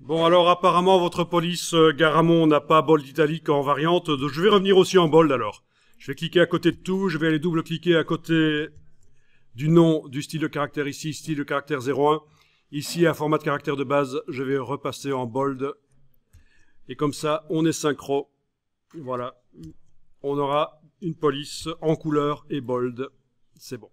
Bon, alors apparemment, votre police euh, Garamond n'a pas bold italique en variante. Je vais revenir aussi en bold alors. Je vais cliquer à côté de tout. Je vais aller double-cliquer à côté du nom, du style de caractère ici, style de caractère 01. Ici, un format de caractère de base, je vais repasser en bold. Et comme ça, on est synchro. Voilà. On aura une police en couleur et bold. C'est bon.